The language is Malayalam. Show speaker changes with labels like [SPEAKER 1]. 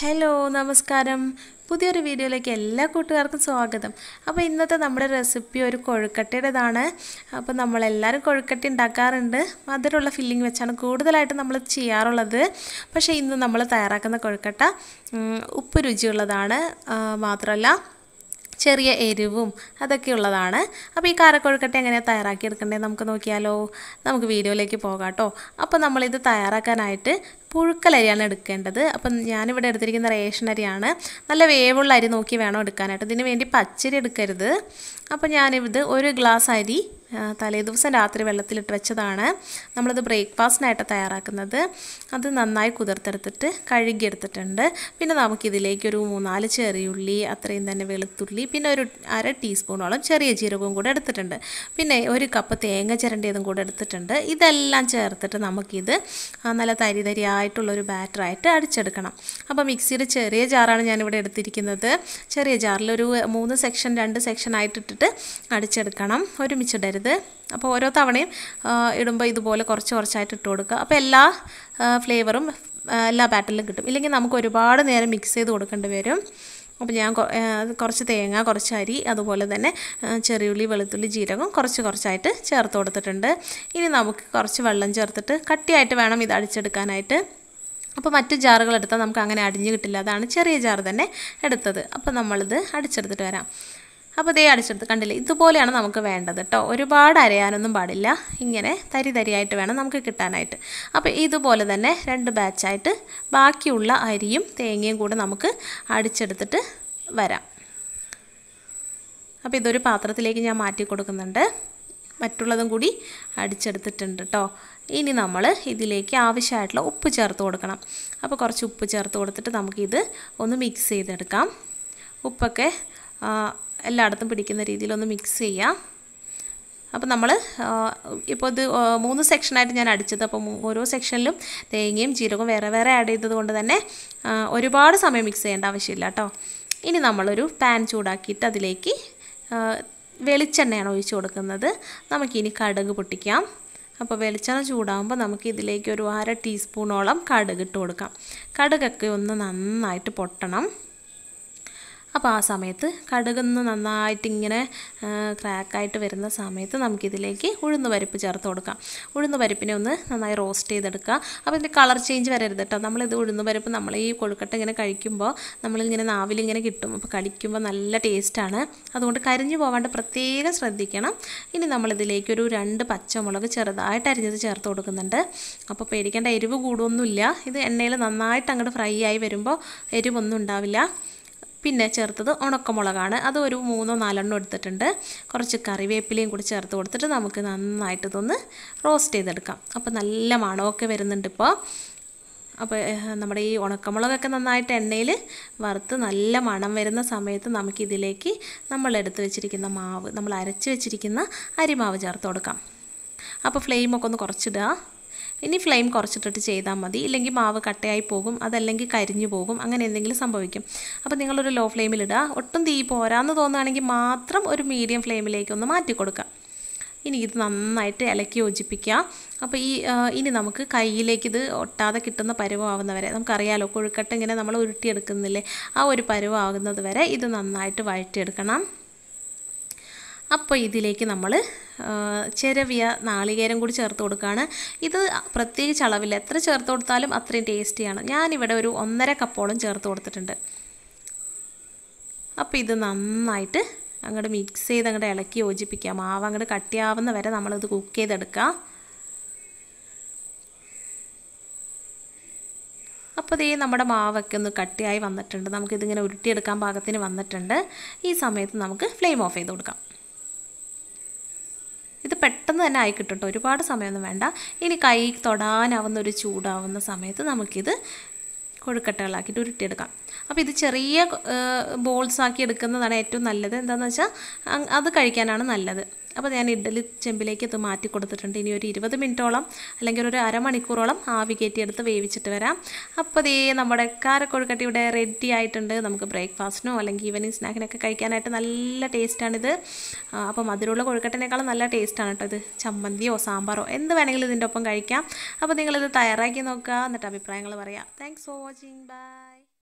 [SPEAKER 1] ഹലോ നമസ്കാരം പുതിയൊരു വീഡിയോയിലേക്ക് എല്ലാ കൂട്ടുകാർക്കും സ്വാഗതം അപ്പോൾ ഇന്നത്തെ നമ്മുടെ റെസിപ്പി ഒരു കൊഴുക്കട്ടയുടേതാണ് അപ്പോൾ നമ്മളെല്ലാവരും കൊഴുക്കട്ടി ഉണ്ടാക്കാറുണ്ട് മധുരമുള്ള ഫില്ലിംഗ് വെച്ചാണ് കൂടുതലായിട്ട് നമ്മൾ ചെയ്യാറുള്ളത് പക്ഷേ ഇന്ന് നമ്മൾ തയ്യാറാക്കുന്ന കൊഴുക്കട്ട ഉപ്പ് രുചിയുള്ളതാണ് മാത്രമല്ല ചെറിയ എരിവും അതൊക്കെ ഉള്ളതാണ് അപ്പോൾ ഈ കാരക്കൊഴുക്കട്ട എങ്ങനെയാണ് തയ്യാറാക്കിയെടുക്കേണ്ടത് നമുക്ക് നോക്കിയാലോ നമുക്ക് വീഡിയോയിലേക്ക് പോകാം കേട്ടോ അപ്പോൾ നമ്മളിത് തയ്യാറാക്കാനായിട്ട് പുഴുക്കലരിയാണ് എടുക്കേണ്ടത് അപ്പം ഞാനിവിടെ എടുത്തിരിക്കുന്ന റേഷൻ അരിയാണ് നല്ല വേവുള്ള അരി നോക്കി വേണം എടുക്കാനായിട്ട് ഇതിന് വേണ്ടി പച്ചരി എടുക്കരുത് അപ്പോൾ ഞാനിത് ഒരു ഗ്ലാസ് അരി തലേദിവസം രാത്രി വെള്ളത്തിലിട്ട് വെച്ചതാണ് നമ്മളത് ബ്രേക്ക്ഫാസ്റ്റിനായിട്ട് തയ്യാറാക്കുന്നത് അത് നന്നായി കുതിർത്തെടുത്തിട്ട് കഴുകിയെടുത്തിട്ടുണ്ട് പിന്നെ നമുക്കിതിലേക്കൊരു മൂന്നാല് ചെറിയുള്ളി അത്രയും തന്നെ വെളുത്തുള്ളി പിന്നെ ഒരു അര ടീസ്പൂണോളം ചെറിയ ജീരകവും കൂടെ എടുത്തിട്ടുണ്ട് പിന്നെ ഒരു കപ്പ് തേങ്ങ ചിരണ്ടിയതും കൂടെ എടുത്തിട്ടുണ്ട് ഇതെല്ലാം ചേർത്തിട്ട് നമുക്കിത് നല്ല തരി തരിയായിട്ടുള്ളൊരു ബാറ്ററായിട്ട് അടിച്ചെടുക്കണം അപ്പോൾ മിക്സിയുടെ ചെറിയ ജാറാണ് ഞാനിവിടെ എടുത്തിരിക്കുന്നത് ചെറിയ ജാറിലൊരു മൂന്ന് സെക്ഷൻ രണ്ട് സെക്ഷനായിട്ടിട്ടിട്ട് അടിച്ചെടുക്കണം ഒരുമിച്ചിടരുത് മറക്കരുത് അപ്പോൾ ഓരോ തവണയും ഇടുമ്പോൾ ഇതുപോലെ കുറച്ച് കുറച്ചായിട്ട് ഇട്ട് കൊടുക്കുക അപ്പോൾ എല്ലാ ഫ്ലേവറും എല്ലാ ബാറ്ററിലും കിട്ടും ഇല്ലെങ്കിൽ നമുക്ക് ഒരുപാട് നേരം മിക്സ് ചെയ്ത് കൊടുക്കേണ്ടി വരും അപ്പോൾ ഞാൻ കുറച്ച് തേങ്ങ കുറച്ച് അരി അതുപോലെ തന്നെ ചെറിയുള്ളി വെളുത്തുള്ളി ജീരകം കുറച്ച് കുറച്ചായിട്ട് ചേർത്ത് കൊടുത്തിട്ടുണ്ട് ഇനി നമുക്ക് കുറച്ച് വെള്ളം ചേർത്തിട്ട് കട്ടിയായിട്ട് വേണം ഇത് അടിച്ചെടുക്കാനായിട്ട് അപ്പോൾ മറ്റ് ജാറുകൾ നമുക്ക് അങ്ങനെ അടിഞ്ഞു കിട്ടില്ല അതാണ് ചെറിയ ജാർ തന്നെ എടുത്തത് അപ്പോൾ നമ്മളിത് അടിച്ചെടുത്തിട്ട് വരാം അപ്പോൾ ദേ അടിച്ചെടുത്ത് കണ്ടില്ലേ ഇതുപോലെയാണ് നമുക്ക് വേണ്ടത് കേട്ടോ ഒരുപാട് അരയാനൊന്നും പാടില്ല ഇങ്ങനെ തരി തരിയായിട്ട് വേണം നമുക്ക് കിട്ടാനായിട്ട് അപ്പോൾ ഇതുപോലെ തന്നെ രണ്ട് ബാച്ചായിട്ട് ബാക്കിയുള്ള അരിയും തേങ്ങയും കൂടെ നമുക്ക് അടിച്ചെടുത്തിട്ട് വരാം അപ്പോൾ ഇതൊരു പാത്രത്തിലേക്ക് ഞാൻ മാറ്റി കൊടുക്കുന്നുണ്ട് മറ്റുള്ളതും കൂടി അടിച്ചെടുത്തിട്ടുണ്ട് കേട്ടോ ഇനി നമ്മൾ ഇതിലേക്ക് ആവശ്യമായിട്ടുള്ള ഉപ്പ് ചേർത്ത് കൊടുക്കണം അപ്പോൾ കുറച്ച് ഉപ്പ് ചേർത്ത് കൊടുത്തിട്ട് നമുക്കിത് ഒന്ന് മിക്സ് ചെയ്തെടുക്കാം ഉപ്പൊക്കെ എല്ലായിടത്തും പിടിക്കുന്ന രീതിയിലൊന്ന് മിക്സ് ചെയ്യാം അപ്പോൾ നമ്മൾ ഇപ്പോൾ ഇത് മൂന്ന് സെക്ഷനായിട്ട് ഞാൻ അടിച്ചത് അപ്പോൾ ഓരോ സെക്ഷനിലും തേങ്ങയും ജീരകവും വേറെ വേറെ ആഡ് ചെയ്തത് കൊണ്ട് തന്നെ ഒരുപാട് സമയം മിക്സ് ചെയ്യേണ്ട ആവശ്യമില്ല കേട്ടോ ഇനി നമ്മളൊരു പാൻ ചൂടാക്കിയിട്ട് അതിലേക്ക് വെളിച്ചെണ്ണയാണ് ഒഴിച്ചു കൊടുക്കുന്നത് നമുക്കിനി കടുക് പൊട്ടിക്കാം അപ്പോൾ വെളിച്ചെണ്ണ ചൂടാകുമ്പോൾ നമുക്ക് ഇതിലേക്ക് ഒരു അര ടീസ്പൂണോളം കടുക് ഇട്ട് കൊടുക്കാം കടുകൊക്കെ ഒന്ന് നന്നായിട്ട് പൊട്ടണം അപ്പോൾ ആ സമയത്ത് കടുകൊന്ന് നന്നായിട്ട് ഇങ്ങനെ ക്രാക്കായിട്ട് വരുന്ന സമയത്ത് നമുക്കിതിലേക്ക് ഉഴുന്ന് പരിപ്പ് ചേർത്ത് കൊടുക്കാം ഉഴുന്ന് പരിപ്പിനെ ഒന്ന് നന്നായി റോസ്റ്റ് ചെയ്തെടുക്കുക അപ്പോൾ ഇതിൻ്റെ കളർ ചേഞ്ച് വരരുത് കേട്ടോ നമ്മളിത് ഉഴുന്ന് പരിപ്പ് നമ്മൾ ഈ കൊഴുക്കട്ട ഇങ്ങനെ കഴിക്കുമ്പോൾ നമ്മളിങ്ങനെ നാവിലിങ്ങനെ കിട്ടും അപ്പോൾ കടിക്കുമ്പോൾ നല്ല ടേസ്റ്റാണ് അതുകൊണ്ട് കരിഞ്ഞു പോവാണ്ട് പ്രത്യേകം ശ്രദ്ധിക്കണം ഇനി നമ്മളിതിലേക്ക് ഒരു രണ്ട് പച്ചമുളക് ചെറുതായിട്ട് അരിഞ്ഞത് ചേർത്ത് കൊടുക്കുന്നുണ്ട് അപ്പോൾ പേടിക്കേണ്ട എരിവ് കൂടുമൊന്നുമില്ല ഇത് എണ്ണയിൽ നന്നായിട്ട് അങ്ങോട്ട് ഫ്രൈ ആയി വരുമ്പോൾ എരിവൊന്നും ഉണ്ടാവില്ല പിന്നെ ചേർത്തത് ഉണക്കമുളകാണ് അത് ഒരു മൂന്നോ നാലെണ്ണം എടുത്തിട്ടുണ്ട് കുറച്ച് കറിവേപ്പിലയും കൂടി ചേർത്ത് കൊടുത്തിട്ട് നമുക്ക് നന്നായിട്ട് ഇതൊന്ന് റോസ്റ്റ് ചെയ്തെടുക്കാം അപ്പോൾ നല്ല മണമൊക്കെ വരുന്നുണ്ട് ഇപ്പോൾ അപ്പോൾ നമ്മുടെ ഈ ഉണക്കമുളകൊക്കെ നന്നായിട്ട് എണ്ണയിൽ വറുത്ത് നല്ല മണം വരുന്ന സമയത്ത് നമുക്കിതിലേക്ക് നമ്മൾ എടുത്ത് വെച്ചിരിക്കുന്ന മാവ് നമ്മൾ അരച്ച് വെച്ചിരിക്കുന്ന അരിമാവ് ചേർത്ത് കൊടുക്കാം അപ്പോൾ ഫ്ലെയിമൊക്കെ ഒന്ന് കുറച്ചിടുക ഇനി ഫ്ലെയിം കുറച്ചിട്ടിട്ട് ചെയ്താൽ മതി ഇല്ലെങ്കിൽ മാവ് കട്ടയായി പോകും അതല്ലെങ്കിൽ കരിഞ്ഞു പോകും അങ്ങനെ എന്തെങ്കിലും സംഭവിക്കും അപ്പോൾ നിങ്ങളൊരു ലോ ഫ്ലെയിമിലിടുക ഒട്ടും തീ പോരാന്ന് തോന്നുകയാണെങ്കിൽ മാത്രം ഒരു മീഡിയം ഫ്ലെയിമിലേക്ക് ഒന്ന് മാറ്റി കൊടുക്കുക ഇനി ഇത് നന്നായിട്ട് ഇലക്കി യോജിപ്പിക്കുക അപ്പോൾ ഈ ഇനി നമുക്ക് കയ്യിലേക്ക് ഇത് ഒട്ടാതെ കിട്ടുന്ന പരുവമാവുന്നവരെ നമുക്കറിയാലോ കൊഴുക്കട്ട ഇങ്ങനെ നമ്മൾ ഉരുട്ടിയെടുക്കുന്നില്ലേ ആ ഒരു പരുവാകുന്നത് വരെ ഇത് നന്നായിട്ട് വഴറ്റിയെടുക്കണം അപ്പോൾ ഇതിലേക്ക് നമ്മൾ ചിരവിയ നാളികേരം കൂടി ചേർത്ത് കൊടുക്കുകയാണ് ഇത് പ്രത്യേകിച്ച് അളവില്ല എത്ര ചേർത്ത് കൊടുത്താലും അത്രയും ടേസ്റ്റിയാണ് ഞാനിവിടെ ഒരു ഒന്നര കപ്പോളം ചേർത്ത് കൊടുത്തിട്ടുണ്ട് അപ്പോൾ ഇത് നന്നായിട്ട് അങ്ങോട്ട് മിക്സ് ചെയ്ത് അങ്ങോട്ട് ഇളക്കി യോജിപ്പിക്കുക മാവ് അങ്ങോട്ട് കട്ടിയാവുന്ന വരെ നമ്മളിത് കുക്ക് ചെയ്തെടുക്കുക അപ്പോൾ ഇതേ നമ്മുടെ മാവൊക്കെ ഒന്ന് കട്ടിയായി വന്നിട്ടുണ്ട് നമുക്കിതിങ്ങനെ ഉരുട്ടിയെടുക്കാൻ പാകത്തിന് വന്നിട്ടുണ്ട് ഈ സമയത്ത് നമുക്ക് ഫ്ലെയിം ഓഫ് ചെയ്ത് കൊടുക്കാം പെട്ടെന്ന് തന്നെ ആയി കിട്ടും ഒരുപാട് സമയമൊന്നും വേണ്ട ഇനി കൈ തൊടാനാവുന്ന ഒരു ചൂടാവുന്ന സമയത്ത് നമുക്കിത് കൊഴുക്കട്ടകളാക്കിയിട്ട് ഉരുട്ടിയെടുക്കാം അപ്പോൾ ഇത് ചെറിയ ബോൾസാക്കി എടുക്കുന്നതാണ് ഏറ്റവും നല്ലത് എന്താണെന്ന് വെച്ചാൽ അത് കഴിക്കാനാണ് നല്ലത് അപ്പോൾ ഞാൻ ഇഡ്ഡലി ചെമ്പിലേക്ക് ഇത് മാറ്റി കൊടുത്തിട്ടുണ്ട് ഇനി ഒരു ഇരുപത് മിനിറ്റോളം അല്ലെങ്കിൽ ഒരു അരമണിക്കൂറോളം ആവി എടുത്ത് വേവിച്ചിട്ട് വരാം അപ്പോൾ ദേ നമ്മുടെ കാരക്കൊഴുക്കട്ടി ഇവിടെ റെഡി ആയിട്ടുണ്ട് നമുക്ക് ബ്രേക്ക്ഫാസ്റ്റിനോ അല്ലെങ്കിൽ ഈവനിങ് സ്നാക്കിനൊക്കെ കഴിക്കാനായിട്ട് നല്ല ടേസ്റ്റാണിത് അപ്പോൾ മധുരമുള്ള കൊഴുക്കട്ടിനേക്കാളും നല്ല ടേസ്റ്റാണ് കേട്ടോ ഇത് ചമ്മന്തിയോ സാമ്പാറോ എന്ത് വേണമെങ്കിലും ഇതിൻ്റെ ഒപ്പം കഴിക്കാം അപ്പോൾ നിങ്ങളിത് തയ്യാറാക്കി നോക്കുക എന്നിട്ട് അഭിപ്രായങ്ങൾ പറയാം താങ്ക്സ് ഫോർ വാച്ചിങ് ബൈ